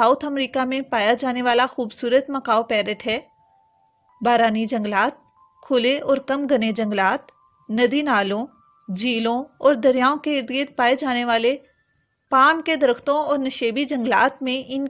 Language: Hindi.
साउथ अमेरिका में पाया जाने वाला खूबसूरत मकाओ पैरट है बारानी जंगलात खुले और कम घने जंगलात नदी नालों झीलों और दरियाओं के इर्द गिर्द पाए जाने वाले पाम के दरख्तों और नशेबी जंगलात में इनकी